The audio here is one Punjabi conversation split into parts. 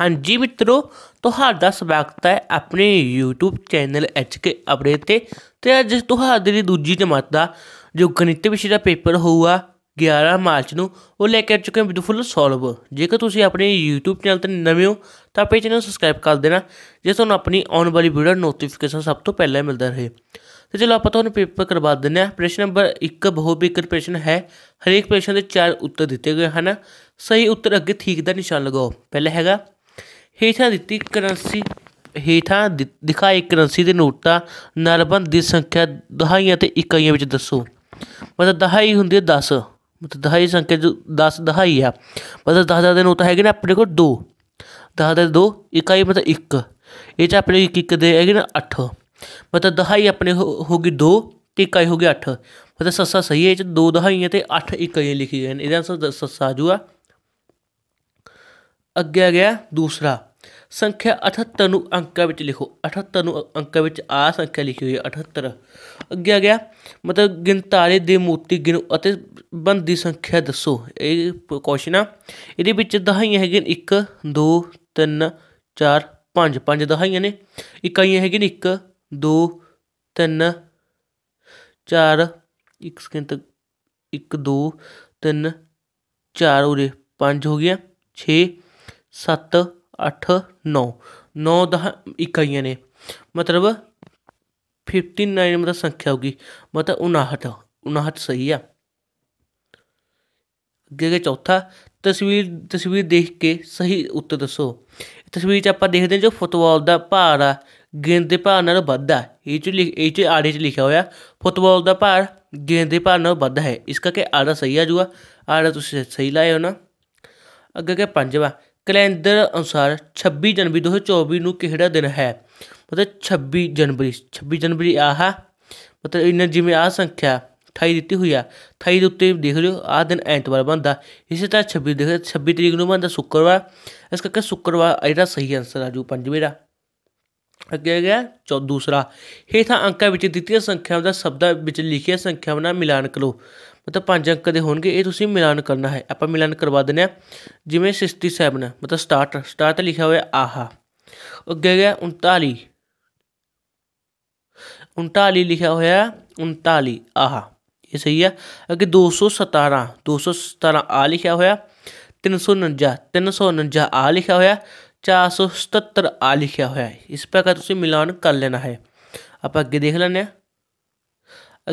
ਹਾਂਜੀ ਮਿੱਤਰੋ ਤੁਹਾਡਾ ਸਵਾਗਤ ਹੈ ਆਪਣੇ YouTube ਚੈਨਲ HK ਅਪਡੇਟ ਤੇ ਤੇ ਅੱਜ ਤੁਹਾਡੇ ਲਈ ਦੂਜੀ ਜਮਾਤ ਦਾ ਜੋ ਗਣਿਤ ਵਿਸ਼ੇ ਦਾ ਪੇਪਰ ਹੋਊਗਾ 11 ਮਾਰਚ ਨੂੰ ਉਹ ਲੈ ਕੇ ਆ ਚੁੱਕੇ ਹਾਂ ਸੋਲਵ ਜੇਕਰ ਤੁਸੀਂ ਆਪਣੇ YouTube ਚੈਨਲ ਤੇ ਨਵੇਂ ਹੋ ਤਾਂ ਆਪਣੇ ਚੈਨਲ ਸਬਸਕ੍ਰਾਈਬ ਕਰ ਦੇਣਾ ਜੇ ਤੁਹਾਨੂੰ ਆਪਣੀ ਆਉਣ ਵਾਲੀ ਵੀਡੀਓ ਨੋਟੀਫਿਕੇਸ਼ਨ ਸਭ ਤੋਂ ਪਹਿਲਾਂ ਮਿਲਦਾ ਰਹੇ ਤੇ ਚਲੋ ਆਪਾਂ ਤੁਹਾਨੂੰ ਪੇਪਰ ਕਰਵਾ ਦਿੰਨੇ ਆ ਪ੍ਰਸ਼ਨ ਨੰਬਰ 1 ਬਹੁ ਵਿਕਰ ਪ੍ਰਸ਼ਨ ਹੈ ਹਰੇਕ ਪ੍ਰਸ਼ਨ ਦੇ ਚਾਰ ਉੱਤਰ ਦਿੱਤੇ ਗਏ ਹਨ ਸਹੀ ਉੱਤਰ ਅੱਗੇ ਠੀਕ ਦਾ ਨਿਸ਼ਾਨ ਲਗਾਓ ਪਹਿਲਾ ਹੈਗਾ ਹੇਠਾਂ ਦਿੱਤੀ ਕਰੰਸੀ ਹੇਠਾਂ ਦਿਖਾਈ ਕਰੰਸੀ ਦੇ ਨੋਟਾਂ ਨਾਲ ਦੀ ਸੰਖਿਆ ਦਹਾਈਆਂ ਤੇ ਇਕਾਈਆਂ ਵਿੱਚ ਦੱਸੋ ਮਤਲਬ ਦਹਾਈ ਹੁੰਦੀ ਹੈ 10 ਮਤਲਬ ਦਹਾਈ ਸੰਖਿਆ ਜੋ 10 ਦਹਾਈ ਆ ਮਤਲਬ 10 ਦਾ ਦੇ ਨੋਟ ਹੈਗੇ ਨੇ ਆਪਣੇ ਕੋਲ 2 10 ਦੇ 2 ਇਕਾਈ ਮਤਲਬ 1 ਇਹ ਚ ਆਪਣੇ ਇੱਕ ਇੱਕ ਦੇ ਹੈਗੇ ਨੇ 8 ਮਤਲਬ ਦਹਾਈ ਆਪਣੇ ਹੋ ਗਈ 2 ਤੇ ਇਕਾਈ ਹੋ ਗਈ 8 ਮਤਲਬ ਸੱਸਾ ਸਹੀ ਹੈ ਇਹ ਚ 2 ਦਹਾਈਆਂ ਤੇ 8 ਇਕਾਈਆਂ ਲਿਖੀ ਗਈਆਂ ਨੇ ਇਹਦਾ ਸੱਸਾ ਆ ਜੂਗਾ ਅੱਗੇ ਆ ਗਿਆ ਦੂਸਰਾ ਸੰਖਿਆ 78 ਨੂੰ ਅੰਕਾਂ ਵਿੱਚ ਲਿਖੋ 78 ਨੂੰ ਅੰਕਾਂ ਵਿੱਚ ਆ ਸੰਖਿਆ ਲਿਖੀ ਹੋਈ ਹੈ 78 ਅੱਗੇ ਆ ਗਿਆ ਮਤਲਬ ਗਿਣਤਾਰੇ ਦੇ ਮੋਤੀ ਗਿਣੋ ਅਤੇ ਬੰਦੀ ਸੰਖਿਆ ਦੱਸੋ ਇਹ ਕੁਐਸਚਨ ਆ ਇਹਦੇ ਵਿੱਚ ਦਹਾਈਆਂ ਹੈਗੀਆਂ 1 2 3 4 5 5 ਦਹਾਈਆਂ ਨੇ ਇਕਾਈਆਂ ਹੈਗੀਆਂ 1 2 3 4 ਇੱਕ ਸਕਿੰਟ 1 2 3 4 ਉਰੇ 5 ਹੋ ਗਿਆ 6 7 ਅੱਠ 9 9 ਦਾ ਇਕਾਈਆਂ ਨੇ ਮਤਲਬ 59 ਮਤਲਬ ਸੰਖਿਆ ਹੋਗੀ ਮਤਲਬ 59 59 ਸਹੀ ਆ ਅੱਗੇ ਦੇ ਚੌਥਾ ਤਸਵੀਰ ਤਸਵੀਰ ਦੇਖ ਕੇ ਸਹੀ ਉੱਤਰ ਦੱਸੋ ਤਸਵੀਰ 'ਚ ਆਪਾਂ ਦੇਖਦੇ ਜੋ ਫੁੱਟਬਾਲ ਦਾ ਭਾਰ ਆ ਗੇਂਦ ਦੇ ਭਾਰ ਨਾਲ ਵੱਧਦਾ ਇਹ 'ਚ ਇਹ 'ਚ ਆੜੇ 'ਚ ਲਿਖਿਆ ਹੋਇਆ ਫੁੱਟਬਾਲ ਦਾ ਭਾਰ ਗੇਂਦ ਦੇ ਭਾਰ ਨਾਲ ਵੱਧਦਾ ਹੈ ਇਸ ਕਰਕੇ ਆੜਾ ਸਹੀ ਆ ਜੂਗਾ ਆੜਾ ਤੁਸੀਂ ਸਹੀ ਲਾਏ ਹੋ ਨਾ ਅੱਗੇ ਕੇ ਪੰਜਵਾਂ ਕੈਲੰਡਰ ਅਨੁਸਾਰ 26 ਜਨਵਰੀ 2024 ਨੂੰ ਕਿਹੜਾ ਦਿਨ ਹੈ ਮਤਲਬ 26 ਜਨਵਰੀ 26 ਜਨਵਰੀ ਆਹ ਮਤਲਬ ਇਹਨਾਂ ਜਿਵੇਂ ਆ ਸੰਖਿਆ 28 ਦਿੱਤੀ ਹੋਈ ਆ 28 ਦੇ ਉੱਤੇ ਦੇਖ ਲਿਓ ਆ ਦਿਨ ਐਤਵਾਰ ਬੰਦਾ ਇਸੇ ਤਰ੍ਹਾਂ 26 ਦੇਖ 26 ਤਰੀਕ ਨੂੰ ਬੰਦਾ ਸ਼ੁੱਕਰਵਾਰ ਇਸ ਕਰਕੇ ਸ਼ੁੱਕਰਵਾਰ ਇਹਦਾ ਸਹੀ ਆਨਸਰ ਆ ਜੂ ਪੰਜਵੇਂ ਦਾ ਅੱਗੇ ਆ ਗਿਆ ਚੌ ਦੂਸਰਾ ਹੇਠਾਂ ਅੰਕਾਂ ਵਿੱਚ ਦਿੱਤੀਆਂ ਸੰਖਿਆਵਾਂ ਦਾ ਸ਼ਬਦਾਂ ਵਿੱਚ ਲਿਖੀਆਂ ਸੰਖਿਆਵਾਂ ਨਾਲ ਮਿਲਾਨ ਕਰੋ ਮਤਲਬ ਪੰਜ ਅੰਕ ਦੇ ਹੋਣਗੇ ਇਹ ਤੁਸੀਂ ਮਿਲਾਨ ਕਰਨਾ ਹੈ ਆਪਾਂ ਮਿਲਾਨ ਕਰਵਾ ਦਿੰਦੇ ਆ ਜਿਵੇਂ 67 ਮਤਲਬ 67 67 ਲਿਖਿਆ ਹੋਇਆ ਆਹਾ ਅੱਗੇ ਗਿਆ 39 39 ਲਿਖਿਆ ਹੋਇਆ 39 ਆਹਾ ਇਹ ਸਹੀ ਹੈ ਅੱਗੇ 217 217 ਆ ਲਿਖਿਆ ਹੋਇਆ 349 349 ਆ ਲਿਖਿਆ ਹੋਇਆ 477 आ लिखा हुआ है इस प्रकार तुम मिलान कर लेना है आप अगे देख लें अगे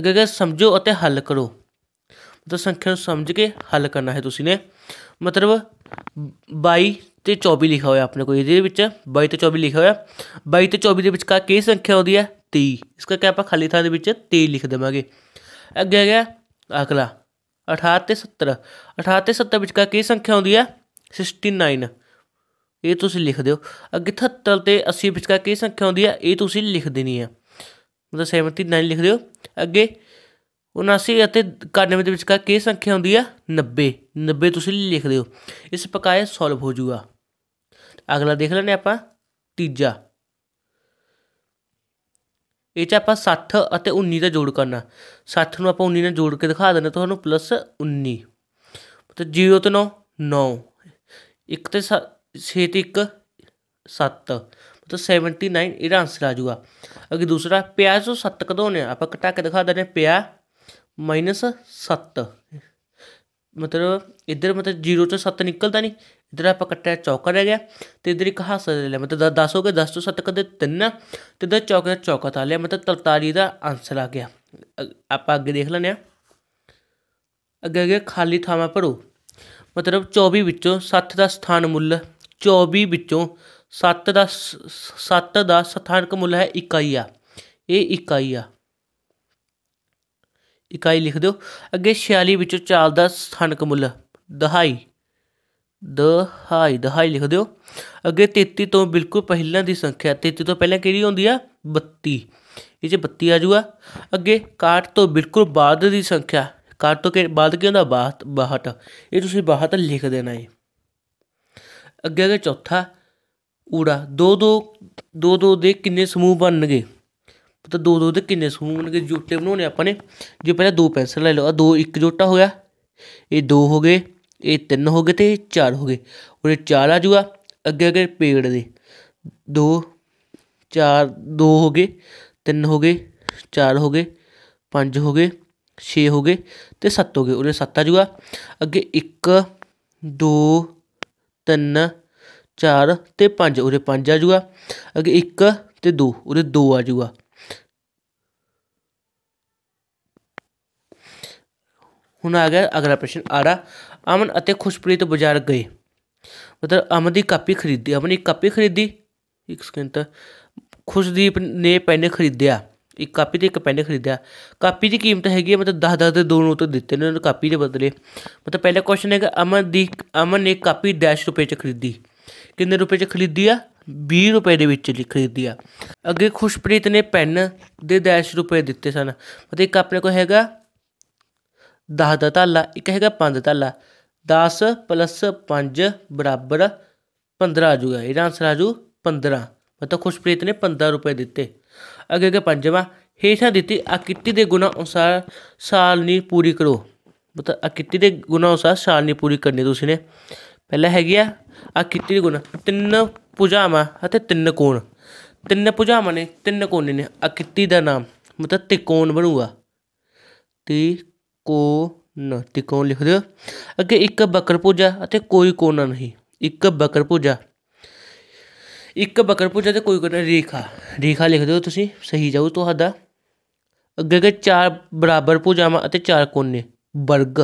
अगर समझो और हल करो ਤਾਂ ਸੰਖਿਆ ਨੂੰ ਸਮਝ ਕੇ ਹੱਲ ਕਰਨਾ ਹੈ ਤੁਸੀਂ ਨੇ ਮਤਲਬ 22 ਤੇ 24 ਲਿਖਿਆ ਹੋਇਆ ਆਪਣੇ ਕੋਲ ਇਹਦੇ ਵਿੱਚ 22 ਤੇ 24 ਲਿਖਿਆ ਹੋਇਆ 22 ਤੇ 24 ਦੇ ਵਿਚਕਾਰ ਕੀ ਸੰਖਿਆ ਆਉਂਦੀ ਹੈ 30 ਇਸ ਕਰਕੇ ਆਪਾਂ ਖਾਲੀ ਥਾਂ ਦੇ ਵਿੱਚ 30 ਲਿਖ ਦੇਵਾਂਗੇ ਅੱਗੇ ਆ ਗਿਆ ਅਗਲਾ 18 ਤੇ 70 18 ਤੇ 70 ਵਿਚਕਾਰ ਕੀ ਸੰਖਿਆ ਆਉਂਦੀ ਹੈ 69 ਇਹ ਤੁਸੀਂ ਲਿਖ ਦਿਓ ਅੱਗੇ 77 ਤੇ 80 ਵਿਚਕਾਰ ਕੀ ਸੰਖਿਆ ਆਉਂਦੀ ਹੈ ਇਹ ਤੁਸੀਂ ਲਿਖ ਦੇਣੀ ਹੈ ਮਤਲਬ 79 ਲਿਖ ਦਿਓ ਅੱਗੇ 79 ਅਤੇ 91 ਦੇ ਵਿਚਕਾਰ ਕੀ ਸੰਖਿਆ ਹੁੰਦੀ ਆ 90 90 ਤੁਸੀਂ ਲਿਖ ਦਿਓ ਇਸ ਪਕਾਏ ਸੋਲਵ ਹੋ ਜੂਗਾ ਅਗਲਾ ਦੇਖ ਲੈਣੇ ਆਪਾਂ ਤੀਜਾ ਇਹ ਚ ਆਪਾਂ 60 ਅਤੇ 19 ਦਾ ਜੋੜ ਕਰਨਾ 60 ਨੂੰ ਆਪਾਂ 19 ਨਾਲ ਜੋੜ ਕੇ ਦਿਖਾ ਦਿੰਦੇ ਤੁਹਾਨੂੰ ਪਲੱਸ 19 ਤੇ 0 ਤੇ 9 9 1 ਤੇ 6 ਤੇ 1 7 ਮਤਲਬ 79 ਇਹਦਾ ਆਨਸਰ ਆ ਜੂਗਾ ਅਗੇ ਦੂਸਰਾ 507 ਜੋ 7 ਕਦੋਂ ਨੇ ਆਪਾਂ ਘਟਾ ਕੇ ਦਿਖਾ ਦਿੰਦੇ ਪਿਆ ਮਾਈਨਸ 7 ਮਤਲਬ ਇੱਧਰ ਮਤਲਬ 0 ਤੋਂ 7 ਨਿਕਲਦਾ ਨਹੀਂ ਇੱਧਰ ਆਪਾਂ ਕੱਟਿਆ ਚੌਕਾ ਰਹਿ ਗਿਆ ਤੇ ਇੱਧਰ ਇੱਕ ਹਾਸਾ ਲੈ ਲਿਆ ਮਤਲਬ 10 ਹੋ ਗਿਆ 10 ਤੋਂ 7 ਕਦੇ 3 ਤੇ ਇੱਧਰ ਦਾ ਚੌਕਾ ਤਾਂ ਲਿਆ ਮਤਲਬ 43 ਦਾ ਆਨਸਰ ਆ ਗਿਆ ਆਪਾਂ ਅੱਗੇ ਦੇਖ ਲੈਂਦੇ ਆ ਅੱਗੇ ਅੱਗੇ ਖਾਲੀ ਥਾਵਾਂ ਭਰੋ ਮਤਲਬ 24 ਵਿੱਚੋਂ 7 ਦਾ ਸਥਾਨ ਮੁੱਲ 24 ਵਿੱਚੋਂ 7 ਦਾ 7 ਦਾ ਸਥਾਨਕ ਮੁੱਲ ਹੈ ਇਕਾਈ ਆ ਇਹ ਇਕਾਈ ਆ ਇਕਾਈ ਲਿਖ ਦਿਓ ਅੱਗੇ 46 ਵਿੱਚੋਂ ਚਾਲ ਦਾ ਸਥਾਨਕ ਮੁੱਲ ਦਹਾਈ ਦਹਾਈ ਦਹਾਈ ਲਿਖ ਦਿਓ ਅੱਗੇ 33 ਤੋਂ ਬਿਲਕੁਲ ਪਹਿਲਾਂ ਦੀ ਸੰਖਿਆ 33 ਤੋਂ ਪਹਿਲਾਂ ਕਿਹੜੀ ਹੁੰਦੀ ਆ 32 ਇਹ ਜੇ 32 ਆ ਜੂਗਾ ਅੱਗੇ 61 ਤੋਂ ਬਿਲਕੁਲ ਬਾਅਦ ਦੀ ਸੰਖਿਆ 61 ਤੋਂ ਕੇ ਬਾਅਦ ਕੀ ਹੁੰਦਾ 62 ਇਹ ਤੁਸੀਂ 62 ਲਿਖ ਦੇਣਾ ਹੈ ਅੱਗੇ ਅੱਗੇ ਚੌਥਾ ਊੜਾ 2 2 2 2 ਦੇ ਕਿੰਨੇ ਸਮੂਹ ਬਣਨਗੇ ਪਤਾ ਦੋ ਦੋ ਦੇ ਕਿੰਨੇ ਸਮੂਹ ਬਣਨਗੇ ਜੋਟੇ ਬਣਾਉਣੇ ਆਪਾਂ ਨੇ ਜੇ ਪਹਿਲਾਂ ਦੋ ਪੈਨਸਲ ਲੈ ਲਓ ਆ ਦੋ ਇੱਕ ਜੋਟਾ ਹੋਇਆ ਇਹ ਦੋ ਹੋ ਗਏ ਇਹ ਤਿੰਨ ਹੋ ਗਏ ਤੇ ਇਹ ਚਾਰ ਹੋ ਗਏ ਉਹਨੇ ਚਾਰ ਆ ਜੂਗਾ ਅੱਗੇ ਅੱਗੇ ਪੇੜ ਦੇ ਦੋ ਚਾਰ ਦੋ ਹੋ ਗਏ ਤਿੰਨ ਹੋ ਗਏ ਚਾਰ ਹੋ ਗਏ ਪੰਜ ਹੋ ਗਏ 6 ਹੋ ਗਏ ਤੇ 7 ਹੋ ਗਏ ਉਹਨੇ 7 ਆ ਜੂਗਾ ਅੱਗੇ 1 2 3 4 ਤੇ 5 ਉਹਦੇ 5 ਆ ਜੂਗਾ ਅੱਗੇ 1 ਤੇ 2 ਉਹਦੇ 2 ਆ ਜੂਗਾ ਹੁਣ ਆ ਗਿਆ ਅਗਲਾ ਪ੍ਰਸ਼ਨ ਰਹਾ ਅਮਨ ਅਤੇ ਖੁਸ਼ਪ੍ਰੀਤ ਬਾਜ਼ਾਰ ਗਏ ਮਤਲਬ ਅਮਨ ਦੀ ਕਾਪੀ ਖਰੀਦੀ ਅਮਨ ਕਾਪੀ ਖਰੀਦੀ ਇੱਕ ਸਕਿੰਟ ਖੁਸ਼ਦੀਪ ਨੇ ਪੈਨ ਖਰੀਦਿਆ ਇੱਕ ਕਾਪੀ ਤੇ ਇੱਕ ਪੈਨ ਖਰੀਦਿਆ ਕਾਪੀ ਦੀ ਕੀਮਤ ਹੈਗੀ ਹੈ ਮਤਲਬ 10 10 ਦੇ ਦੋ ਨੋਟ ਦਿੱਤੇ ਨੇ ਉਹਨਾਂ ਕਾਪੀ ਦੇ ਬਦਲੇ ਮਤਲਬ ਪਹਿਲਾ ਕੁਐਸਚਨ ਹੈਗਾ ਅਮਨ ਦੀ ਅਮਨ ਨੇ ਕਾਪੀ 10 ਰੁਪਏ ਚ ਖਰੀਦੀ ਕਿੰਨੇ ਰੁਪਏ ਚ ਖਰੀਦੀ ਆ 20 ਰੁਪਏ ਦੇ ਵਿੱਚ ਖਰੀਦੀ ਆ ਅੱਗੇ ਖੁਸ਼ਪ੍ਰੀਤ ਨੇ ਪੈਨ ਦੇ 10 ਰੁਪਏ ਦਿੱਤੇ ਸਨ ਮਤਲਬ ਇੱਕ ਆਪਣੇ ਕੋਲ ਹੈਗਾ 10 ਦਾ ਧਾਲਾ ਇੱਕ ਹੈਗਾ 5 ਦਾ ਤਾਲਾ 10 5 15 ਆ ਜੂਗਾ ਇਹਦਾ ਆਨਸਰ ਆ ਜੂ 15 ਮਤਲਬ ਖੁਸ਼ਪ੍ਰੀਤ ਨੇ 15 ਰੁਪਏ ਦਿੱਤੇ ਅੱਗੇ ਅੱਗੇ ਪੰਜਵਾਂ ਹੇਠਾਂ ਦਿੱਤੀ ਆਕਿਰਤੀ ਦੇ ਗੁਣਾ ਅਨੁਸਾਰ ਸਾਲਨੀ ਪੂਰੀ ਕਰੋ ਮਤਲਬ ਆਕਿਰਤੀ ਦੇ ਗੁਣਾ ਅਨੁਸਾਰ ਸਾਲਨੀ ਪੂਰੀ ਕਰਨੀ ਤੁਸੀਂ ਨੇ ਪਹਿਲਾ ਹੈਗੀ ਆ ਆਕਿਰਤੀ ਦੇ ਗੁਣ ਤਿੰਨ ਪੁਜਾਮਾ ਅਤੇ ਤਿੰਨ ਕੋਣ ਤਿੰਨ ਪੁਜਾਮਾ ਨੇ ਤਿੰਨ ਕੋਣ ਨੇ ਆਕਿਰਤੀ ਦਾ ਨਾਮ ਮਤਲਬ ਤਿਕੋਣ ਬਣੂਗਾ ਤੇ ਕੋਨ ਤਿਕੋਣ ਲਿਖ ਦਿਓ ਅੱਗੇ ਇੱਕ ਬਕਰਪੂਜਾ ਅਤੇ ਕੋਈ ਕੋਨਾ ਨਹੀਂ ਇੱਕ ਬਕਰਪੂਜਾ ਇੱਕ ਬਕਰਪੂਜਾ ਤੇ ਕੋਈ ਕੋਨਾ ਰੇਖਾ ਰੇਖਾ ਲਿਖ ਦਿਓ ਤੁਸੀਂ ਸਹੀ ਜਾਊ ਤੁਹਾਡਾ ਅੱਗੇ ਅੱਗੇ ਚਾਰ ਬਰਾਬਰ ਭੁਜਾਵਾਂ ਅਤੇ ਚਾਰ ਕੋਨੇ ਵਰਗ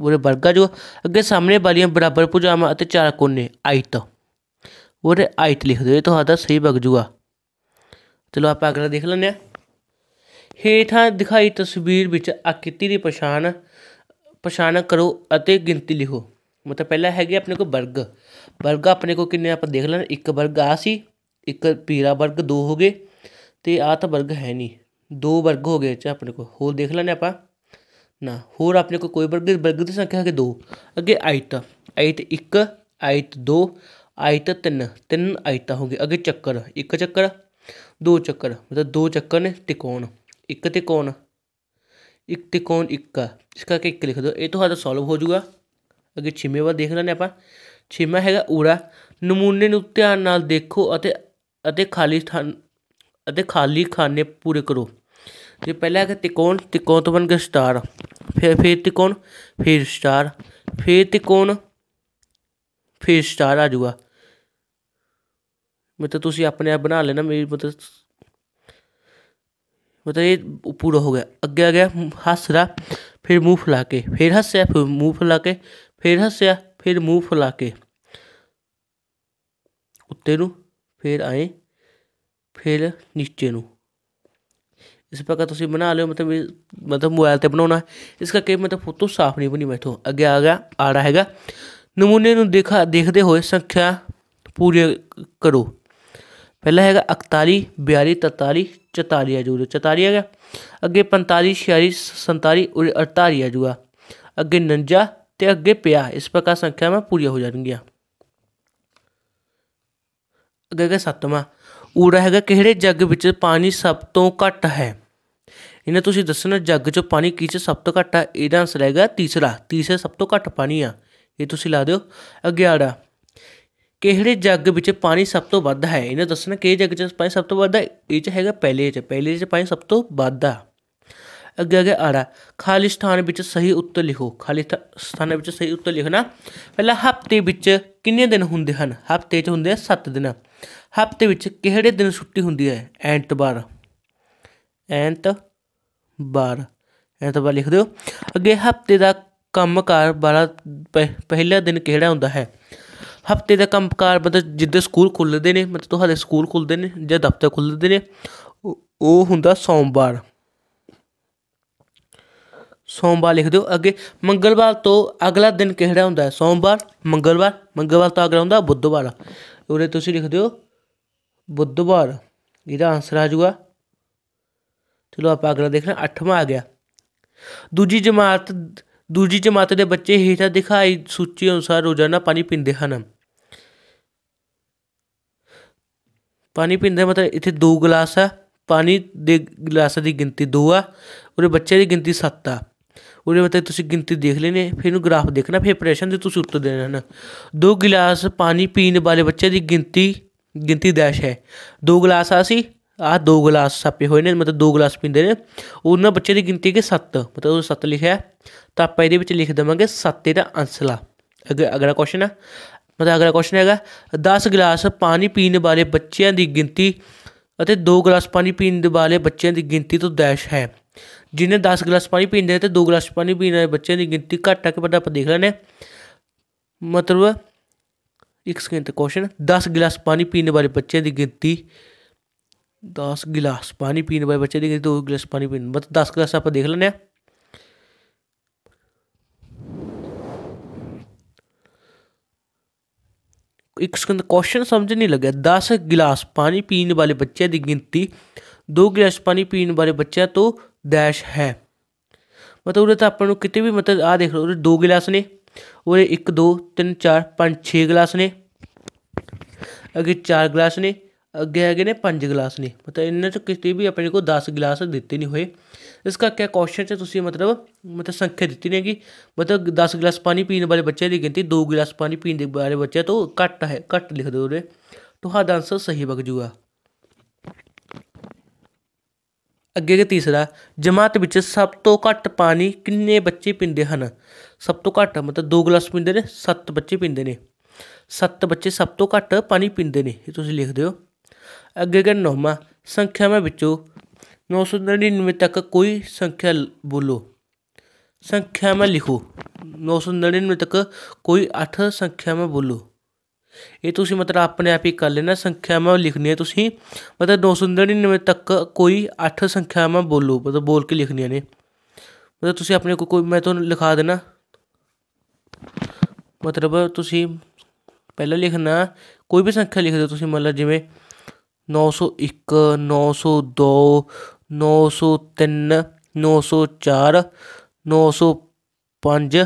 ਉਹਦੇ ਵਰਗਾ ਜੋ ਅੱਗੇ ਸਾਹਮਣੇ ਵਾਲੀਆਂ ਬਰਾਬਰ ਭੁਜਾਵਾਂ ਅਤੇ ਚਾਰ ਕੋਨੇ ਆਇਤ ਉਹਦੇ ਆਇਤ ਲਿਖ ਦਿਓ ਤੁਹਾਡਾ ਸਹੀ ਵਗ ਜੂਗਾ ਚਲੋ ਆਪਾਂ ਅਗਲਾ ਦੇਖ ਲੈਂਦੇ ਆ ਹੇਠਾਂ ਦਿਖਾਈ ਤਸਵੀਰ ਵਿੱਚ ਆਕ੍ਰਿਤੀ ਦੀ ਪਛਾਣ ਪਛਾਣ ਕਰੋ ਅਤੇ ਗਿਣਤੀ ਲਿਖੋ ਮਤਲਬ ਪਹਿਲਾ ਹੈਗੇ ਆਪਣੇ ਕੋਲ ਵਰਗ ਵਰਗ ਆਪਣੇ ਕੋਲ ਕਿੰਨੇ ਆਪਾਂ ਦੇਖ ਲੈਣ ਇੱਕ ਵਰਗ ਆ ਸੀ ਇੱਕ ਪੀਰਾ ਵਰਗ ਦੋ ਹੋ ਗਏ ਤੇ ਆ ਤਾਂ ਵਰਗ ਹੈ ਨਹੀਂ ਦੋ ਵਰਗ ਹੋ ਗਏ ਚ ਆਪਣੇ ਕੋਲ ਹੋਰ ਦੇਖ ਲੈਣੇ ਆਪਾਂ ਨਾ ਹੋਰ ਆਪਣੇ ਕੋਲ ਕੋਈ ਵਰਗ ਵਰਗ ਦੀ ਸੰਖਿਆ ਹੈ ਕਿ ਦੋ ਅੱਗੇ ਆਇਤ ਆਇਤ 1 ਆਇਤ 2 ਆਇਤ 3 ਤਿੰਨ ਆਇਤਾਂ ਹੋ ਗਏ ਅੱਗੇ ਚੱਕਰ ਇੱਕ ਚੱਕਰ ਦੋ ਚੱਕਰ ਮਤਲਬ ਦੋ ਚੱਕਰ ਨੇ ਤਿਕੋਣ ਇੱਕ ਤਿਕੋਣ ਇੱਕ ਤਿਕੋਣ ਇੱਕ ਇਸ ਕਰਕੇ ਇੱਕ ਲਿਖ ਦਿਓ ਇਹ ਤੁਹਾਡਾ ਸੋਲਵ ਹੋ ਜਾਊਗਾ ਅੱਗੇ ਛੇਵੇਂ ਵਾਰ ਦੇਖ ਲੈਣੇ ਆਪਾਂ ਛੇਵਾਂ ਹੈਗਾ ਊੜਾ ਨਮੂਨੇ ਨੂੰ ਧਿਆਨ ਨਾਲ ਦੇਖੋ ਅਤੇ ਅਤੇ ਖਾਲੀ ਥਾਂ ਅਤੇ ਖਾਲੀ ਖਾਨੇ ਪੂਰੇ ਕਰੋ ਜੇ ਪਹਿਲਾ ਹੈ ਤਿਕੋਣ ਤਿਕੋਣ ਤੋਂ ਬਣ ਕੇ ਸਟਾਰ ਫਿਰ ਫਿਰ ਤਿਕੋਣ ਫਿਰ ਸਟਾਰ ਫਿਰ ਤਿਕੋਣ ਫਿਰ ਸਟਾਰ ਆ ਮੈਂ ਤਾਂ ਤੁਸੀਂ ਆਪਣੇ ਆਪ ਬਣਾ ਲੈਣਾ ਮੇਰੀ ਮਤਲਬ मतलब ये पूरा हो गया आगे आ गया हंस रहा फिर मुंह फुला के फिर हंस फिर मुंह फुला के फिर हंस फिर मुंह फुला के उत्ते फिर आए फिर नीचे न इस प्रकार तुम बना लो मतलब मतलब मोबाइल से बना इस करके मतलब फोटो साफ नहीं बनी बैठो अगे आ गया आ रहा है नमूने देखा देखते हुए संख्या पूरी करो ਪਹਿਲਾ ਹੈਗਾ 41 42 43 44 ਆ ਜੂਗਾ 44 ਆ ਗਿਆ ਅੱਗੇ 45 46 47 ਉਰੇ 48 ਆ ਜੂਗਾ ਅੱਗੇ 49 ਤੇ ਅੱਗੇ 50 ਇਸ ਪ੍ਰਕਾਰ ਸੰਖਿਆਵਾਂ ਪੂਰੀਆਂ ਹੋ ਜਾਣਗੀਆਂ ਅੱਗੇ ਹੈਗਾ ਸੱਤਵਾਂ ਊੜਾ ਹੈਗਾ ਕਿਹੜੇ ਜੱਗ ਵਿੱਚ ਪਾਣੀ ਸਭ ਤੋਂ ਘੱਟ ਹੈ ਇਹਨੇ ਤੁਸੀਂ ਦੱਸਣਾ ਜੱਗ 'ਚ ਪਾਣੀ ਕਿਸ ਸਭ ਤੋਂ ਘੱਟ ਹੈ ਇਹਦਾ ਆਨਸਰ ਹੈਗਾ ਤੀਸਰਾ ਤੀਸਰੇ ਸਭ ਤੋਂ ਘੱਟ ਪਾਣੀ ਆ ਇਹ ਤੁਸੀਂ ਲਾ ਦਿਓ 11 ਕਿਹੜੇ ਜੱਗ ਵਿੱਚ ਪਾਣੀ ਸਭ ਤੋਂ ਵੱਧ ਹੈ ਇਹਨੇ ਦੱਸਣਾ ਕਿਹੜੇ ਜੱਗ 'ਚ ਪਾਣੀ ਸਭ ਤੋਂ ਵੱਧ ਹੈ ਇਹ 'ਚ ਹੈਗਾ ਪਹਿਲੇ 'ਚ ਪਹਿਲੇ 'ਚ ਪਾਣੀ ਸਭ ਤੋਂ ਵੱਧ ਆ ਅੱਗੇ ਅੱਗੇ ਆੜਾ ਖਾਲਿਸਤਾਨ ਵਿੱਚ ਸਹੀ ਉੱਤਰ ਲਿਖੋ ਖਾਲਿਸਤਾਨ ਵਿੱਚ ਸਹੀ ਉੱਤਰ ਲਿਖਣਾ ਪਹਿਲਾ ਹਫਤੇ ਵਿੱਚ ਕਿੰਨੇ ਦਿਨ ਹੁੰਦੇ ਹਨ ਹਫਤੇ 'ਚ ਹੁੰਦੇ ਆ 7 ਦਿਨ ਹਫਤੇ ਵਿੱਚ ਕਿਹੜੇ ਦਿਨ ਛੁੱਟੀ ਹੁੰਦੀ ਹੈ ਐਤਵਾਰ ਐਤਵਾਰ ਐਤਵਾਰ ਲਿਖ ਦਿਓ ਅੱਗੇ ਹਫਤੇ ਦਾ ਕੰਮਕਾਰ ਵਾਲਾ ਪਹਿਲਾ ਦਿਨ ਕਿਹੜਾ ਹੁੰਦਾ ਹੈ ਹਫਤੇ ਦਾ ਕੰਮਕਾਰ ਮਤਲਬ ਜਿੱਦੇ ਸਕੂਲ ਖੁੱਲਦੇ ਨੇ ਮਤਲਬ ਤੁਹਾਡੇ ਸਕੂਲ ਖੁੱਲਦੇ ਨੇ ਜਾਂ ਦਫ਼ਤਰ ਖੁੱਲਦੇ ਨੇ ਉਹ ਹੁੰਦਾ ਸੋਮਵਾਰ ਸੋਮਵਾਰ ਲਿਖ ਦਿਓ ਅੱਗੇ ਮੰਗਲਵਾਰ ਤੋਂ ਅਗਲਾ ਦਿਨ ਕਿਹੜਾ ਹੁੰਦਾ ਹੈ ਸੋਮਵਾਰ ਮੰਗਲਵਾਰ ਮੰਗਲਵਾਰ ਤੋਂ ਅਗਲਾ ਹੁੰਦਾ ਬੁੱਧਵਾਰ ਉਰੇ ਤੁਸੀਂ ਲਿਖ ਦਿਓ ਬੁੱਧਵਾਰ ਇਹਦਾ ਆਨਸਰ ਆ ਜਾਊਗਾ ਚਲੋ ਆਪਾਂ ਅਗਲਾ ਦੇਖਣਾ 8ਵਾਂ ਆ ਗਿਆ ਦੂਜੀ ਜਮਾਤ ਦੂਜੀ ਜਮਾਤ ਦੇ ਬੱਚੇ ਹੇਠਾਂ ਦਿਖਾਈ ਸੂਚੀ ਅਨੁਸਾਰ ਰੋਜ਼ਾਨਾ ਪਾਣੀ ਪੀਂਦੇ ਹਨ ਪਾਣੀ ਪੀਂਦੇ ਮਤਲਬ ਇੱਥੇ ਦੋ ਗਲਾਸ ਆ ਪਾਣੀ ਦੇ ਗਲਾਸ ਦੀ ਗਿਣਤੀ 2 ਆ ਉਹਦੇ ਬੱਚੇ ਦੀ ਗਿਣਤੀ 7 ਆ ਉਹਦੇ ਮਤਲਬ ਤੁਸੀਂ ਗਿਣਤੀ ਦੇਖ ਲੈਨੇ ਫਿਰ ਇਹਨੂੰ ਗ੍ਰਾਫ ਦੇਖਣਾ ਫਿਰ ਪ੍ਰੈਸ਼ਨ ਦੇ ਤੁਸੀਂ ਉੱਤਰ ਦੇਣਾ ਹਨ ਦੋ ਗਲਾਸ ਪਾਣੀ ਪੀਣ ਵਾਲੇ ਬੱਚੇ ਦੀ ਗਿਣਤੀ ਗਿਣਤੀ ਦਾਸ਼ ਹੈ ਦੋ ਗਲਾਸ ਆ ਸੀ ਆ ਦੋ ਗਲਾਸ ਸਾਪੇ ਹੋਏ ਨੇ ਮਤਲਬ ਦੋ ਗਲਾਸ ਪੀਂਦੇ ਨੇ ਉਹਨਾਂ ਬੱਚੇ ਦੀ ਗਿਣਤੀ ਕੇ 7 ਮਤਲਬ ਉਹ 7 ਲਿਖਿਆ ਤਾਂ ਆਪਾਂ ਇਹਦੇ ਵਿੱਚ ਲਿਖ ਦੇਵਾਂਗੇ 7 ਇਹਦਾ ਅੰਸਲਾ ਅਗਰ ਅਗਲਾ ਕੁਐਸਚਨ ਹੈ ਮਤਲਬ ਅਗਲਾ ਕੁਐਸਚਨ ਹੈਗਾ 10 ਗਲਾਸ ਪਾਣੀ ਪੀਣ ਵਾਲੇ ਬੱਚਿਆਂ ਦੀ ਗਿਣਤੀ ਅਤੇ 2 ਗਲਾਸ ਪਾਣੀ ਪੀਣ ਵਾਲੇ ਬੱਚਿਆਂ ਦੀ ਗਿਣਤੀ ਤੋਂ ਦੈਸ਼ ਹੈ ਜਿਨੇ 10 ਗਲਾਸ ਪਾਣੀ ਪੀਂਦੇ ਤੇ 2 ਗਲਾਸ ਪਾਣੀ ਪੀਣ ਵਾਲੇ ਬੱਚਿਆਂ ਦੀ ਗਿਣਤੀ ਘੱਟ ਆ ਕਿ ਵੱਧ ਆਪਾਂ ਦੇਖ ਲੈਣੇ ਮਤਲਬ ਇੱਕ ਸਕਿੰਟ ਕੁਐਸਚਨ 10 ਗਲਾਸ ਪਾਣੀ ਪੀਣ ਵਾਲੇ ਬੱਚਿਆਂ ਦੀ ਗਿਣਤੀ 10 ਗਿਲਾਸ ਪਾਣੀ ਪੀਣ ਬਾਈ ਬੱਚੇ ਦੀ 2 ਗਿਲਾਸ ਪਾਣੀ ਪੀਣ ਮਤ 10 ਗਿਲਾਸ ਆਪਾਂ ਦੇਖ ਲੈਨੇ ਆ ਇੱਕ ਸਕਿੰਦ ਕੁਐਸਚਨ ਸਮਝ ਨਹੀਂ ਲੱਗਿਆ 10 ਗਿਲਾਸ ਪਾਣੀ ਪੀਣ ਵਾਲੇ ਬੱਚੇ ਦੀ ਗਿਣਤੀ 2 ਗਿਲਾਸ ਪਾਣੀ ਪੀਣ ਵਾਲੇ ਬੱਚੇ ਤੋਂ ਡੈਸ਼ ਹੈ ਮਤਲਬ ਉਹ ਤਾਂ ਆਪਾਂ ਨੂੰ ਕਿਤੇ ਵੀ ਮਤਲਬ ਆ ਦੇਖ ਲਓ ਉਹ 2 ਗਿਲਾਸ ਨੇ ਉਹਦੇ 1 2 3 4 5 6 ਗਿਲਾਸ ਨੇ ਅਗੇ 4 ਗਿਲਾਸ ਨੇ ਅੱਗੇ ਹੈਗੇ ਨੇ 5 ਗਲਾਸ ਨੇ ਮਤਲਬ ਇਹਨਾਂ ਚ ਕਿਸੇ ਵੀ ਆਪਣੇ ਕੋ 10 ਗਲਾਸ ਦਿੱਤੇ ਨਹੀਂ ਹੋਏ ਇਸ ਕਰਕੇ ਕੁਐਸਚਨ 'ਚ ਤੁਸੀਂ ਮਤਲਬ ਮਤਲਬ ਸੰਖਿਆ ਦਿੱਤੀ ਨਹੀਂ ਕਿ ਮਤਲਬ 10 ਗਲਾਸ ਪਾਣੀ ਪੀਣ ਵਾਲੇ ਬੱਚੇ ਦੀ ਗਿਣਤੀ 2 ਗਲਾਸ ਪਾਣੀ ਪੀਣ ਦੇ ਵਾਲੇ ਬੱਚੇ ਤੋਂ ਘੱਟ ਹੈ ਘੱਟ ਲਿਖ ਦਿਓ ਉਹਦੇ ਤੁਹਾਡਾ ਆਨਸਰ ਸਹੀ ਬਗ ਜੂਗਾ ਅੱਗੇ ਦਾ ਤੀਸਰਾ ਜਮਾਤ ਵਿੱਚ ਸਭ ਤੋਂ ਘੱਟ ਪਾਣੀ ਕਿੰਨੇ ਬੱਚੇ ਪੀਂਦੇ ਹਨ ਸਭ ਤੋਂ ਘੱਟ ਮਤਲਬ 2 ਗਲਾਸ ਪੀਂਦੇ ਨੇ 7 ਬੱਚੇ ਪੀਂਦੇ ਨੇ 7 ਬੱਚੇ ਸਭ ਤੋਂ ਘੱਟ ਪਾਣੀ ਪੀਂਦੇ ਨੇ ਇਹ ਤੁਸੀਂ ਲਿਖ ਦਿਓ ਅੱਗੇ का नौमा ਸੰਖਿਆਵਾਂ ਵਿੱਚੋਂ 999 ਤੱਕ कोई संख्या बोलो संख्यावां लिखो 999 तक कोई अट्ठ संख्यावां बोलो ਇਹ ਤੁਸੀਂ ਮਤਲਬ ਆਪਣੇ ਆਪ ਹੀ ਕਰ ਲੈਣਾ ਸੰਖਿਆਵਾਂ ਲਿਖਣੀਆਂ ਤੁਸੀਂ ਮਤਲਬ 999 ਤੱਕ ਕੋਈ 8 ਸੰਖਿਆਵਾਂ ਬੋਲੋ ਮਤਲਬ ਬੋਲ ਕੇ ਲਿਖਣੀਆਂ ਨੇ ਮਤਲਬ ਤੁਸੀਂ ਆਪਣੇ ਕੋ ਕੋਈ ਮੈਂ ਤੁਹਾਨੂੰ ਲਿਖਾ ਦੇਣਾ ਮਤਲਬ ਤੁਸੀਂ ਪਹਿਲਾਂ ਲਿਖਣਾ ਕੋਈ ਵੀ ਸੰਖਿਆ ਲਿਖ ਦਿਓ ਤੁਸੀਂ ਮਤਲਬ ਜਿਵੇਂ ਨੌ ਸੌ ਇੱਕ ਨੌ ਸੌ ਦੋ ਨੌ ਸੌ ਤਿੰਨ ਨੌ ਸੌ ਚਾਰ ਨੌ ਸੌ ਪੰਜ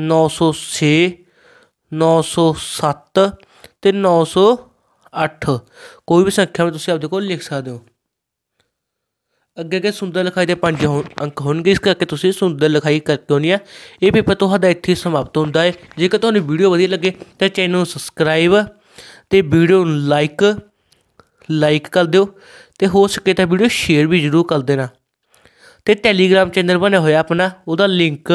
ਨੌ ਸੌ ਛੇ ਨੌ ਸੌ ਸੱਤ ਨੌ ਸੌ ਅੱਠ ਕੋਈ ਵੀ ਸੰਖਿਆ ਤੁਸੀਂ ਆਪਦੇ ਕੋਲ ਲਿਖ ਸਕਦੇ ਹੋ ਅੱਗੇ ਕੇ ਸੁੰਦਰ ਲਿਖਾਈ ਦੇ ਪੰਜ ਅੰਕ ਹੋਣਗੇ ਇਸ ਕਰਕੇ ਤੁਸੀਂ ਸੁੰਦਰ ਲਿਖਾਈ ਕਰਕੇ ਹੋਣੀ ਹੈ ਇਹ ਪੇਪਰ ਤੁਹਾਡਾ ਇੱਥੇ ਸਮਾਪਤ ਹੁੰਦਾ ਹੈ ਜੇਕਰ ਤੁਹਾਨੂੰ ਵੀਡੀਓ ਵਧੀਆ ਲੱਗੇ ਤਾਂ ਚੈਨਲ ਨੂੰ ਸਬਸਕ੍ਰਾਈਬ ਤੇ ਵੀਡੀਓ ਨੂੰ ਲਾਈਕ ਲਾਈਕ ਕਰ ਦਿਓ ਤੇ ਹੋ ਸਕੇ ਤਾਂ ਵੀਡੀਓ ਸ਼ੇਅਰ ਵੀ ਜ਼ਰੂਰ ਕਰ ਦੇਣਾ ਤੇ ਟੈਲੀਗ੍ਰam ਚੈਨਲ ਬਣਿਆ ਹੋਇਆ ਆਪਣਾ ਉਹਦਾ ਲਿੰਕ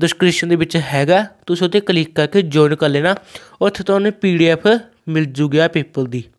ਡਿਸਕ੍ਰਿਪਸ਼ਨ ਦੇ ਵਿੱਚ ਹੈਗਾ ਤੁਸੀਂ ਉੱਥੇ ਕਲਿੱਕ ਕਰਕੇ ਜੁਆਇਨ ਕਰ ਲੈਣਾ ਉੱਥੇ ਤੁਹਾਨੂੰ ਪੀਡੀਐਫ ਮਿਲ ਜੂਗਾ ਪੀਪਲ ਦੀ